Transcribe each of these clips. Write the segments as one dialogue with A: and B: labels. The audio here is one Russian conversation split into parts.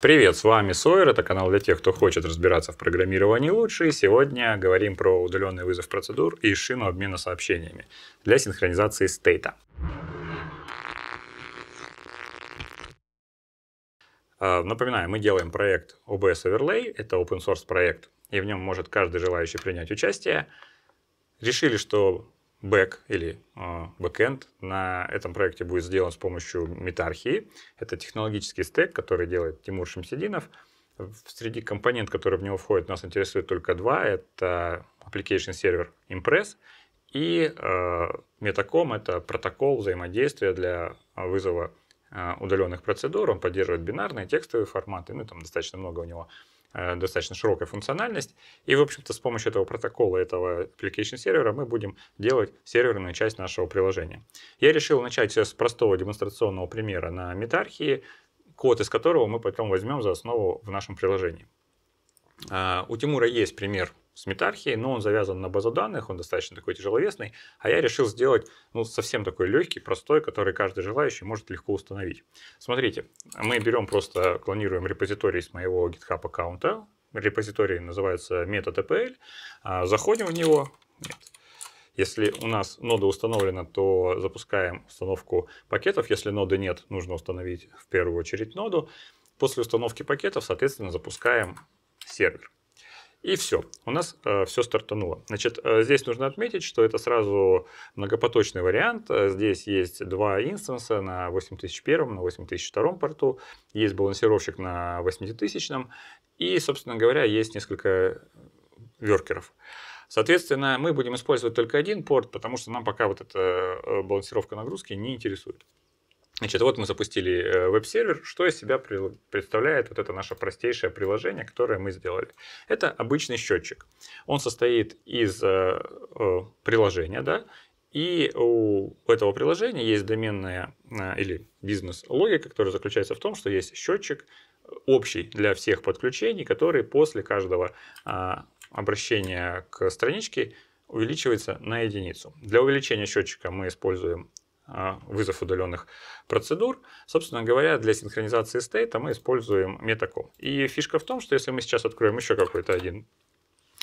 A: Привет, с вами Сойер, это канал для тех, кто хочет разбираться в программировании лучше, и сегодня говорим про удаленный вызов процедур и шину обмена сообщениями для синхронизации стейта. А, напоминаю, мы делаем проект OBS Overlay, это open source проект, и в нем может каждый желающий принять участие. Решили, что бэк или а, бэкэнд на этом проекте будет сделан с помощью метархии. Это технологический стек, который делает Тимур Шамсидинов. Среди компонент, которые в него входят, нас интересует только два. Это application сервер Impress и э, Metacom. Это протокол взаимодействия для вызова э, удаленных процедур. Он поддерживает бинарные, текстовые форматы, ну там достаточно много у него Э, достаточно широкая функциональность. И, в общем-то, с помощью этого протокола, этого application сервера мы будем делать серверную часть нашего приложения. Я решил начать с простого демонстрационного примера на метархии, код из которого мы потом возьмем за основу в нашем приложении. А, у Тимура есть пример с метархией, но он завязан на базу данных, он достаточно такой тяжеловесный, а я решил сделать ну, совсем такой легкий, простой, который каждый желающий может легко установить. Смотрите, мы берем просто, клонируем репозиторий с моего GitHub аккаунта, репозиторий называется meta.tpl, а, заходим в него, нет, если у нас нода установлена, то запускаем установку пакетов. Если ноды нет, нужно установить в первую очередь ноду. После установки пакетов, соответственно, запускаем сервер. И все, у нас э, все стартануло. Значит, э, здесь нужно отметить, что это сразу многопоточный вариант. Э, здесь есть два инстанса на 8001, на 8002 порту, есть балансировщик на 8000 и, собственно говоря, есть несколько веркеров. Соответственно, мы будем использовать только один порт, потому что нам пока вот эта э, балансировка нагрузки не интересует. Значит, вот мы запустили э, веб-сервер. Что из себя представляет вот это наше простейшее приложение, которое мы сделали? Это обычный счетчик. Он состоит из э, э, приложения, да, и у этого приложения есть доменная или бизнес-логика, которая заключается в том, что есть счетчик общий для всех подключений, который после каждого а, обращения к страничке увеличивается на единицу. Для увеличения счетчика мы используем а, вызов удаленных процедур. Собственно говоря, для синхронизации стейта мы используем Metacom. И фишка в том, что если мы сейчас откроем еще какой-то один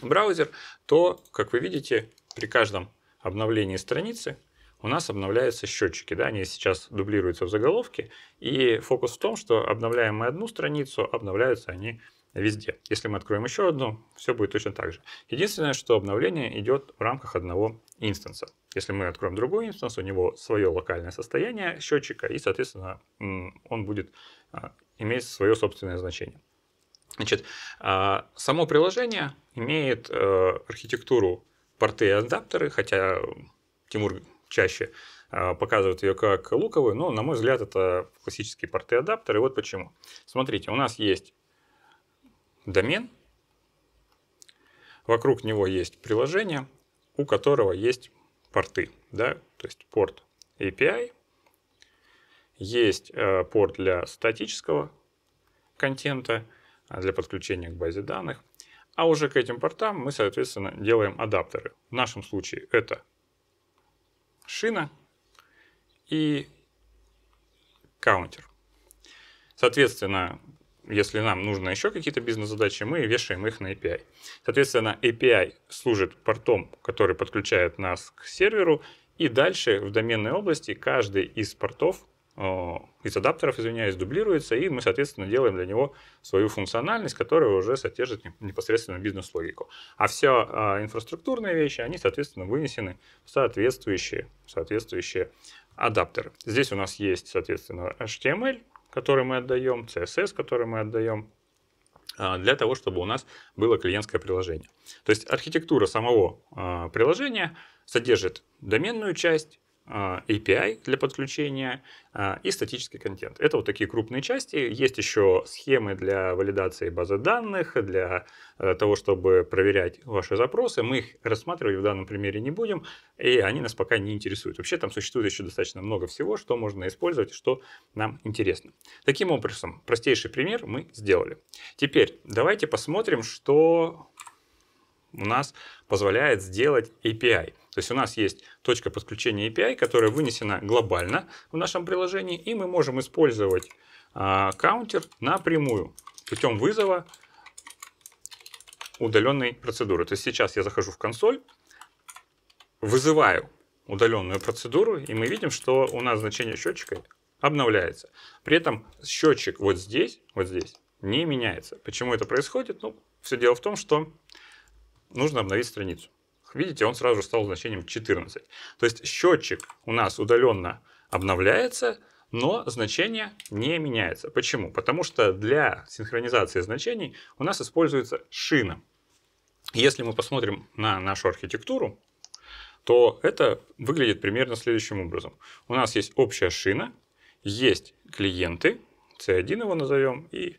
A: браузер, то, как вы видите, при каждом обновлении страницы у нас обновляются счетчики. Да? Они сейчас дублируются в заголовке. И фокус в том, что обновляем мы одну страницу, обновляются они везде. Если мы откроем еще одну, все будет точно так же. Единственное, что обновление идет в рамках одного инстанса. Если мы откроем другой инстанс, у него свое локальное состояние счетчика, и, соответственно, он будет а, иметь свое собственное значение. Значит, а, само приложение имеет э, архитектуру порты и адаптеры, хотя Тимур чаще а, показывает ее как луковую, но, на мой взгляд, это классические порты и адаптеры. Вот почему. Смотрите, у нас есть домен, вокруг него есть приложение, у которого есть порты, да, то есть порт API, есть э, порт для статического контента, а, для подключения к базе данных, а уже к этим портам мы, соответственно, делаем адаптеры. В нашем случае это шина и каунтер. Соответственно, если нам нужно еще какие-то бизнес-задачи, мы вешаем их на API. Соответственно, API служит портом, который подключает нас к серверу, и дальше в доменной области каждый из портов, э, из адаптеров, извиняюсь, дублируется, и мы, соответственно, делаем для него свою функциональность, которая уже содержит непосредственно бизнес-логику. А все а, инфраструктурные вещи, они, соответственно, вынесены в соответствующие, соответствующие адаптеры. Здесь у нас есть, соответственно, HTML, который мы отдаем, CSS, который мы отдаем, а, для того, чтобы у нас было клиентское приложение. То есть архитектура самого а, приложения содержит доменную часть, а, API для подключения а, и статический контент. Это вот такие крупные части. Есть еще схемы для валидации базы данных, для э, того, чтобы проверять ваши запросы. Мы их рассматривать в данном примере не будем, и они нас пока не интересуют. Вообще там существует еще достаточно много всего, что можно использовать, что нам интересно. Таким образом, простейший пример мы сделали. Теперь давайте посмотрим, что у нас позволяет сделать API. То есть у нас есть точка подключения API, которая вынесена глобально в нашем приложении, и мы можем использовать э, каунтер напрямую путем вызова удаленной процедуры. То есть сейчас я захожу в консоль, вызываю удаленную процедуру, и мы видим, что у нас значение счетчика обновляется. При этом счетчик вот здесь, вот здесь, не меняется. Почему это происходит? Ну, все дело в том, что нужно обновить страницу. Видите, он сразу стал значением 14. То есть счетчик у нас удаленно обновляется, но значение не меняется. Почему? Потому что для синхронизации значений у нас используется шина. Если мы посмотрим на нашу архитектуру, то это выглядит примерно следующим образом. У нас есть общая шина, есть клиенты, C1 его назовем, и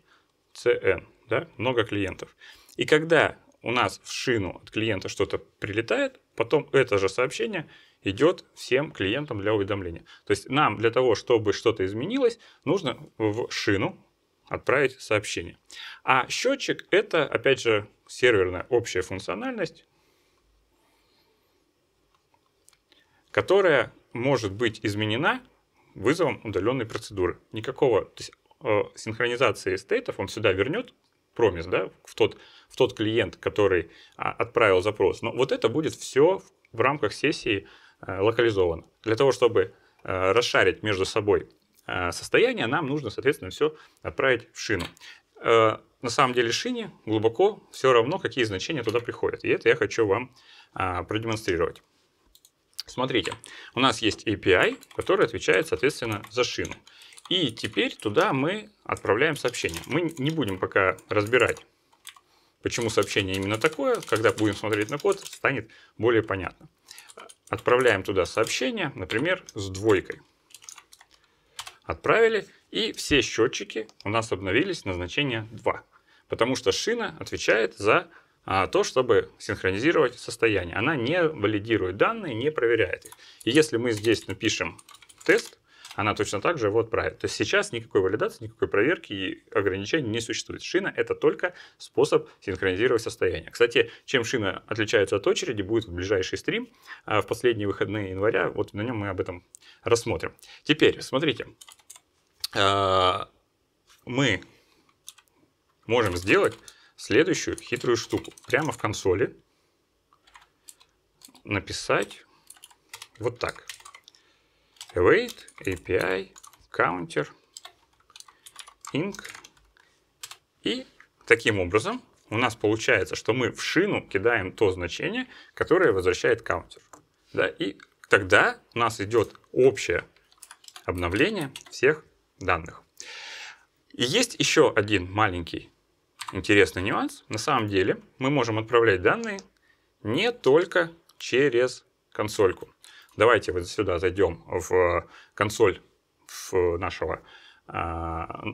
A: CN, да, много клиентов. И когда у нас в шину от клиента что-то прилетает, потом это же сообщение идет всем клиентам для уведомления. То есть нам для того, чтобы что-то изменилось, нужно в шину отправить сообщение. А счетчик – это, опять же, серверная общая функциональность, которая может быть изменена вызовом удаленной процедуры. Никакого то есть, э, синхронизации стейтов он сюда вернет, промис, да, в тот, в тот клиент, который а, отправил запрос. Но вот это будет все в рамках сессии э, локализовано. Для того, чтобы э, расшарить между собой э, состояние, нам нужно, соответственно, все отправить в шину. На самом деле шине глубоко все равно, какие значения туда приходят. И это я хочу вам а, продемонстрировать. Смотрите, у нас есть API, который отвечает, соответственно, за шину. И теперь туда мы отправляем сообщение. Мы не будем пока разбирать, почему сообщение именно такое. Когда будем смотреть на код, станет более понятно. Отправляем туда сообщение, например, с двойкой. Отправили, и все счетчики у нас обновились на значение 2. Потому что шина отвечает за а то, чтобы синхронизировать состояние. Она не валидирует данные, не проверяет их. И если мы здесь напишем тест, она точно так же его отправит. То есть сейчас никакой валидации, никакой проверки и ограничений не существует. Шина – это только способ синхронизировать состояние. Кстати, чем шина отличается от очереди, будет в ближайший стрим, а, в последние выходные января, вот на нем мы об этом рассмотрим. Теперь, смотрите, а, мы можем сделать следующую хитрую штуку. Прямо в консоли написать вот так await API counter inc. И таким образом у нас получается, что мы в шину кидаем то значение, которое возвращает counter, Да, и тогда у нас идет общее обновление всех данных. И есть еще один маленький интересный нюанс. На самом деле мы можем отправлять данные не только через консольку. Давайте вот сюда зайдем в э, консоль в э, нашего а,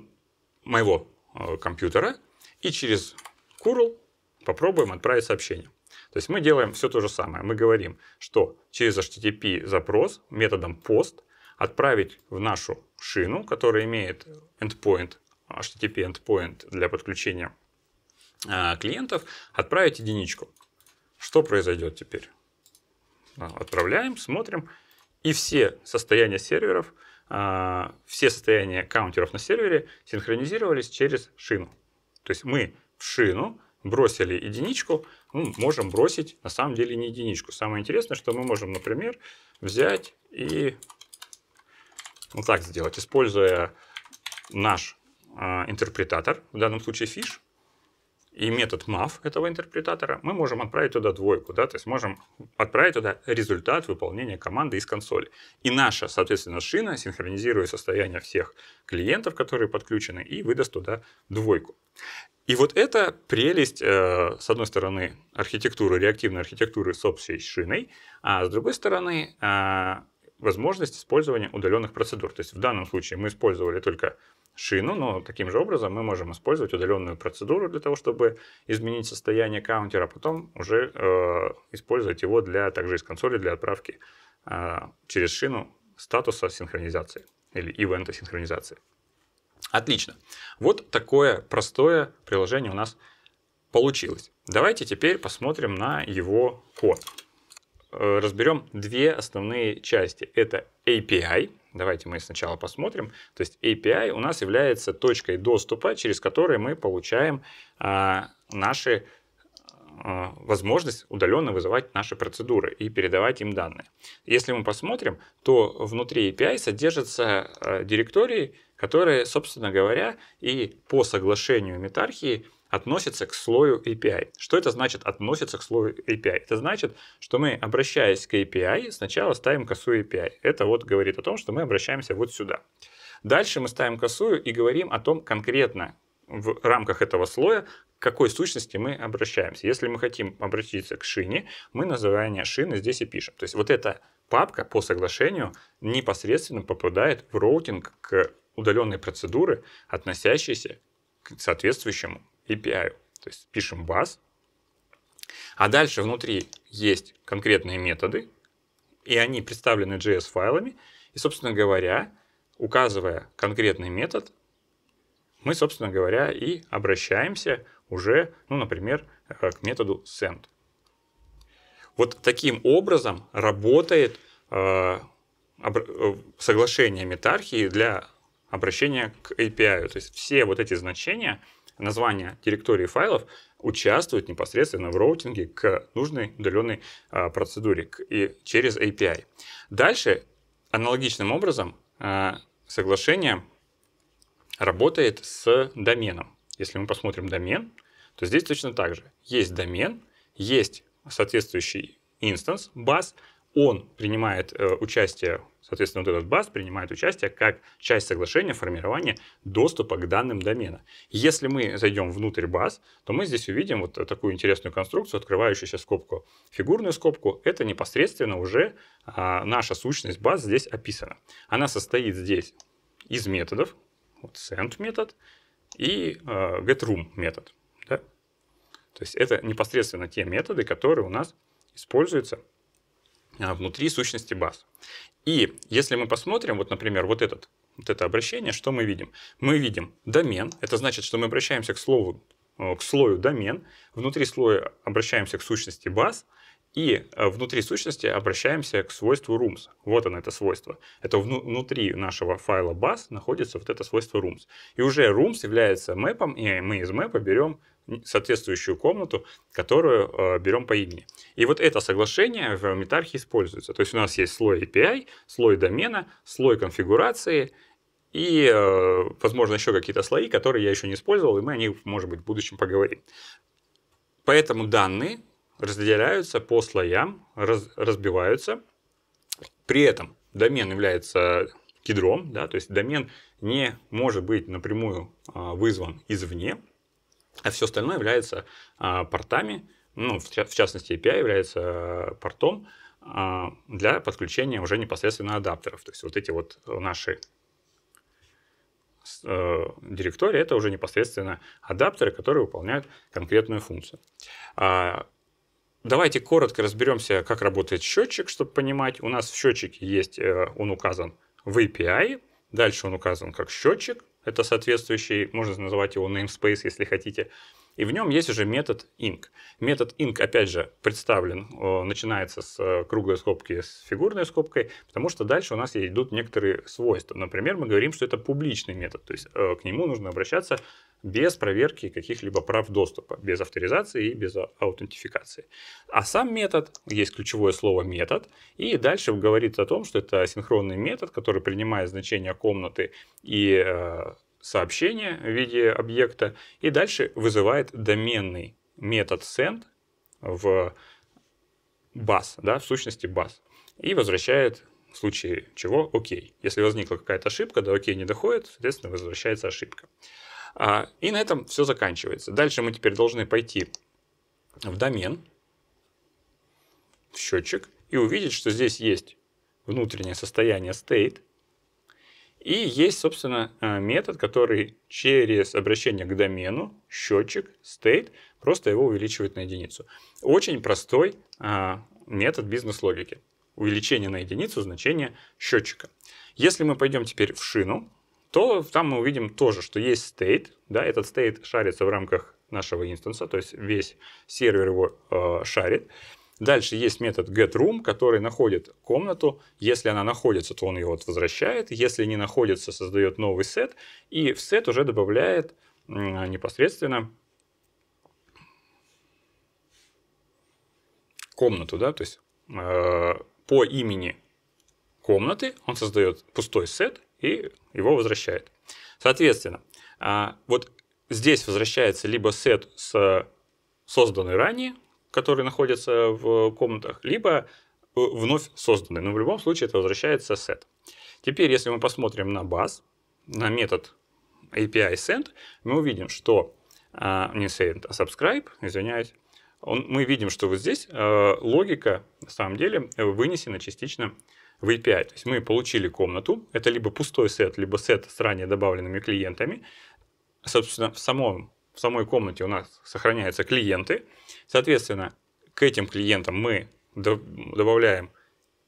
A: моего э, компьютера и через curl попробуем отправить сообщение. То есть мы делаем все то же самое. Мы говорим, что через HTTP запрос методом POST отправить в нашу шину, которая имеет endpoint, HTTP endpoint для подключения а, клиентов, отправить единичку. Что произойдет теперь? А, отправляем, смотрим. И все состояния серверов, а, все состояния каунтеров на сервере синхронизировались через шину. То есть мы в шину бросили единичку, ну, можем бросить на самом деле не единичку. Самое интересное, что мы можем, например, взять и вот так сделать, используя наш а, интерпретатор, в данном случае фиш, и метод MAF этого интерпретатора, мы можем отправить туда двойку, да, то есть можем отправить туда результат выполнения команды из консоли. И наша, соответственно, шина синхронизирует состояние всех клиентов, которые подключены, и выдаст туда двойку. И вот это прелесть, э, с одной стороны, архитектуры, реактивной архитектуры с общей шиной, а с другой стороны, а, возможность использования удаленных процедур. То есть в данном случае мы использовали только шину, но таким же образом мы можем использовать удаленную процедуру для того, чтобы изменить состояние каунтера, а потом уже э, использовать его для также из консоли для отправки э, через шину статуса синхронизации или ивента синхронизации. Отлично. Вот такое простое приложение у нас получилось. Давайте теперь посмотрим на его код. Э, разберем две основные части. Это API. Давайте мы сначала посмотрим. То есть API у нас является точкой доступа, через которую мы получаем а, наши а, возможность удаленно вызывать наши процедуры и передавать им данные. Если мы посмотрим, то внутри API содержатся а, э, директории, которые, собственно говоря, и по соглашению метархии относится к слою API. Что это значит относится к слою API? Это значит, что мы, обращаясь к API, сначала ставим косу API. Это вот говорит о том, что мы обращаемся вот сюда. Дальше мы ставим косую и говорим о том конкретно, в рамках этого слоя, к какой сущности мы обращаемся. Если мы хотим обратиться к шине, мы название шины здесь и пишем. То есть вот эта папка по соглашению непосредственно попадает в роутинг к удаленной процедуры, относящейся к соответствующему API. То есть пишем баз, а дальше внутри есть конкретные методы, и они представлены JS-файлами. И, собственно говоря, указывая конкретный метод, мы, собственно говоря, и обращаемся уже, ну, например, э, к методу send. Вот таким образом работает э, э соглашение метархии для обращения к API. То есть все вот эти значения названия директории файлов участвуют непосредственно в роутинге к нужной удаленной а, процедуре и через API. Дальше аналогичным образом а, соглашение работает с доменом. Если мы посмотрим домен, то здесь точно так же. Есть домен, есть соответствующий инстанс, баз – он принимает э, участие, соответственно, вот этот баз принимает участие как часть соглашения формирования доступа к данным домена. Если мы зайдем внутрь баз, то мы здесь увидим вот такую интересную конструкцию, открывающуюся скобку, фигурную скобку. Это непосредственно уже э, наша сущность баз здесь описана. Она состоит здесь из методов, вот send метод и э, getRoom метод. Да? То есть это непосредственно те методы, которые у нас используются а, внутри сущности баз. И если мы посмотрим, вот, например, вот этот вот это обращение, что мы видим? Мы видим домен, это значит, что мы обращаемся к слову, э, к слою домен, внутри слоя обращаемся к сущности баз – и э, внутри сущности обращаемся к свойству rooms. Вот оно, это свойство. Это внутри нашего файла bus находится вот это свойство rooms. И уже rooms является мэпом, и мы из мэпа берем соответствующую комнату, которую э, берем по имени. И вот это соглашение в метархе используется. То есть у нас есть слой API, слой домена, слой конфигурации и, э, возможно, еще какие-то слои, которые я еще не использовал, и мы о них, может быть, в будущем поговорим. Поэтому данные разделяются по слоям, раз, разбиваются. При этом домен является кедром, да, то есть домен не может быть напрямую а, вызван извне, а все остальное является а, портами, ну, в, частности API является а, портом для подключения уже непосредственно адаптеров. То есть вот эти вот наши э, директории это уже непосредственно адаптеры, которые выполняют конкретную функцию. Давайте коротко разберемся, как работает счетчик, чтобы понимать. У нас в счетчике есть, э, он указан в API, дальше он указан как счетчик, это соответствующий, можно называть его namespace, если хотите. И в нем есть уже метод inc. Метод inc, опять же, представлен, э, начинается с э, круглой скобки с фигурной скобкой, потому что дальше у нас идут некоторые свойства. Например, мы говорим, что это публичный метод, то есть к нему нужно обращаться без проверки каких-либо прав доступа, без авторизации и без аутентификации. А сам метод, есть ключевое слово метод, и дальше говорится о том, что это синхронный метод, который принимает значение комнаты и э, сообщения в виде объекта, и дальше вызывает доменный метод send в бас, да, в сущности бас, и возвращает в случае чего окей. Если возникла какая-то ошибка, да окей не доходит, соответственно, возвращается ошибка. А, и на этом все заканчивается. Дальше мы теперь должны пойти в домен, в счетчик, и увидеть, что здесь есть внутреннее состояние state, и есть, собственно, а, метод, который через обращение к домену, счетчик, state, просто его увеличивает на единицу. Очень простой а, метод бизнес-логики. Увеличение на единицу значения счетчика. Если мы пойдем теперь в шину, то там мы увидим тоже, что есть стейт, да, этот стейт шарится в рамках нашего инстанса, то есть весь сервер его э, шарит. Дальше есть метод getRoom, который находит комнату. Если она находится, то он ее вот возвращает. Если не находится, создает новый сет. И в сет уже добавляет э, непосредственно комнату, да, то есть э, по имени комнаты он создает пустой сет, и его возвращает. Соответственно, а, вот здесь возвращается либо сет с созданный ранее, который находится в комнатах, либо э, вновь созданный. Но в любом случае это возвращается сет. Теперь, если мы посмотрим на баз, на метод API send, мы увидим, что а, не send, а subscribe, извиняюсь, он, мы видим, что вот здесь э, логика на самом деле э, вынесена частично в API. То есть мы получили комнату, это либо пустой сет, либо сет с ранее добавленными клиентами. Собственно, в, самом, в самой комнате у нас сохраняются клиенты. Соответственно, к этим клиентам мы добавляем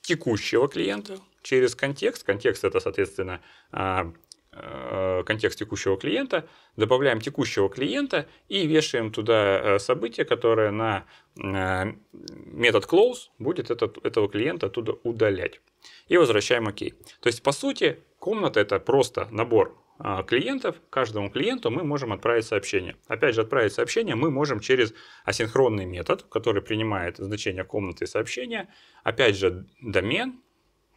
A: текущего клиента через контекст. Контекст это, соответственно, а, э, контекст текущего клиента, добавляем текущего клиента и вешаем туда э, событие, которое на э, метод close будет этот, этого клиента оттуда удалять и возвращаем ОК. То есть, по сути, комната это просто набор а, клиентов, каждому клиенту мы можем отправить сообщение. Опять же, отправить сообщение мы можем через асинхронный метод, который принимает значение комнаты и сообщения. Опять же, домен,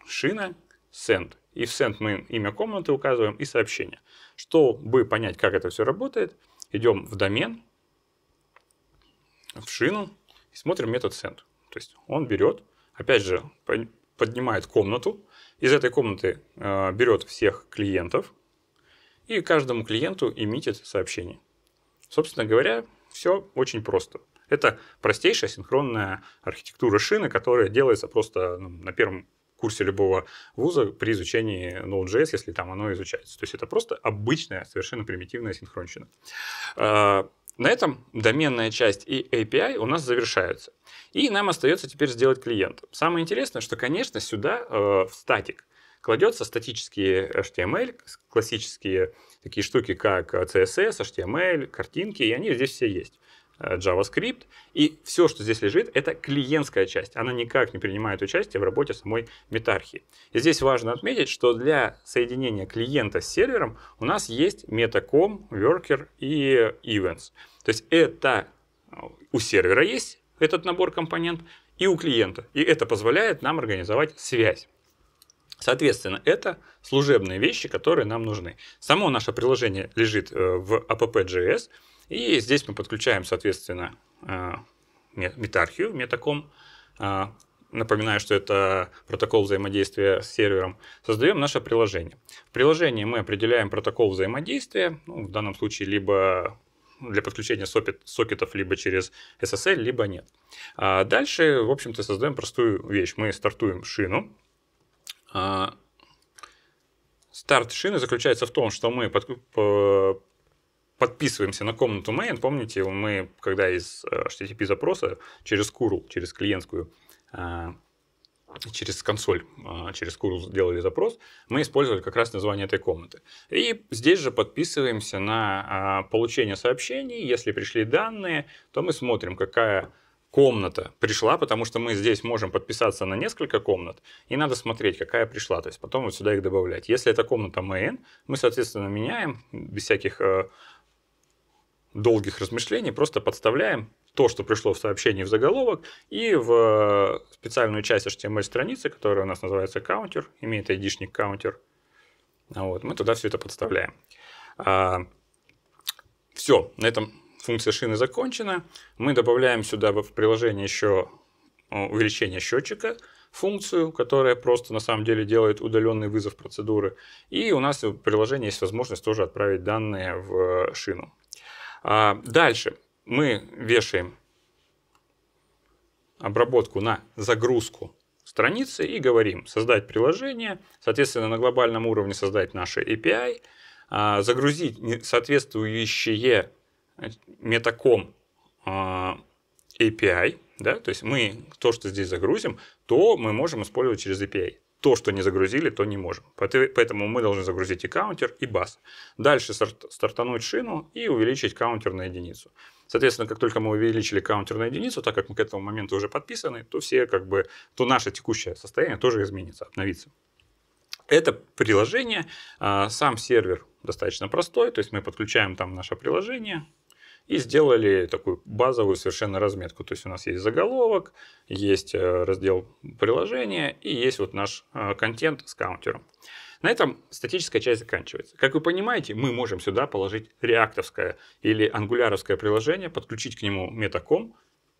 A: шина, send. И в send мы имя комнаты указываем и сообщение. Чтобы понять, как это все работает, идем в домен, в шину и смотрим метод send. То есть он берет, опять же, поднимает комнату, из этой комнаты э, берет всех клиентов и каждому клиенту имитит сообщение. Собственно говоря, все очень просто. Это простейшая синхронная архитектура шины, которая делается просто ну, на первом курсе любого вуза при изучении Node.js, если там оно изучается. То есть это просто обычная, совершенно примитивная синхронщина. А, на этом доменная часть и API у нас завершаются. И нам остается теперь сделать клиент. Самое интересное, что, конечно, сюда э, в статик кладется статические HTML, классические такие штуки, как э, CSS, HTML, картинки, и они здесь все есть. Э, JavaScript, и все, что здесь лежит, это клиентская часть. Она никак не принимает участие в работе самой метархии. И здесь важно отметить, что для соединения клиента с сервером у нас есть metacom, worker и events. То есть это э, у сервера есть этот набор компонент и у клиента. И это позволяет нам организовать связь. Соответственно, это служебные вещи, которые нам нужны. Само наше приложение лежит э, в app.js, и здесь мы подключаем, соответственно, э, метархию, метаком. Э, напоминаю, что это протокол взаимодействия с сервером. Создаем наше приложение. В приложении мы определяем протокол взаимодействия, ну, в данном случае либо для подключения сокетов либо через SSL, либо нет. А дальше, в общем-то, создаем простую вещь. Мы стартуем шину. А, старт шины заключается в том, что мы под, подписываемся на комнату main. Помните, мы когда из э, HTTP запроса через курл через клиентскую, э, через консоль, э, через курл сделали запрос, мы использовали как раз название этой комнаты. И здесь же подписываемся на получение сообщений. Если пришли данные, то мы смотрим, какая комната пришла, потому что мы здесь можем подписаться на несколько комнат, и надо смотреть, какая пришла, то есть потом вот сюда их добавлять. Если это комната main, мы, соответственно, меняем без всяких долгих размышлений просто подставляем то, что пришло в сообщении в заголовок, и в э, специальную часть HTML-страницы, которая у нас называется counter имеет ID-шник каунтер, вот, мы туда все это подставляем. А, все, на этом функция шины закончена. Мы добавляем сюда в приложение еще увеличение счетчика, функцию, которая просто на самом деле делает удаленный вызов процедуры. И у нас в приложении есть возможность тоже отправить данные в э, шину. А, дальше мы вешаем обработку на загрузку страницы и говорим создать приложение, соответственно на глобальном уровне создать наше API, а, загрузить соответствующие метаком API, да, то есть мы то, что здесь загрузим, то мы можем использовать через API то, что не загрузили, то не можем. Поэтому мы должны загрузить и каунтер, и бас. Дальше стартануть шину и увеличить каунтер на единицу. Соответственно, как только мы увеличили каунтер на единицу, так как мы к этому моменту уже подписаны, то все как бы, то наше текущее состояние тоже изменится, обновится. Это приложение, а, сам сервер достаточно простой, то есть мы подключаем там наше приложение, и сделали такую базовую совершенно разметку. То есть у нас есть заголовок, есть э, раздел приложения и есть вот наш э, контент с каунтером. На этом статическая часть заканчивается. Как вы понимаете, мы можем сюда положить реактовское или ангуляровское приложение, подключить к нему метаком,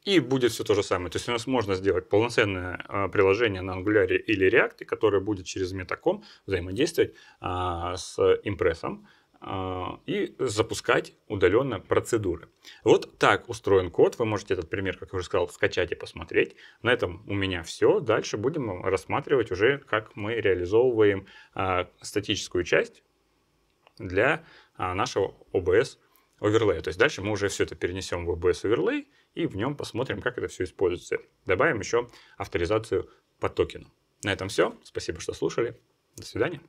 A: и будет все то же самое. То есть у нас можно сделать полноценное э, приложение на Angular или React, которое будет через метаком взаимодействовать а, с импрессом. А, и запускать удаленно процедуры. Вот так устроен код. Вы можете этот пример, как я уже сказал, скачать и посмотреть. На этом у меня все. Дальше будем рассматривать уже, как мы реализовываем а, статическую часть для а, нашего OBS оверлея. То есть дальше мы уже все это перенесем в OBS оверлей и в нем посмотрим, как это все используется. Добавим еще авторизацию по токену. На этом все. Спасибо, что слушали. До свидания.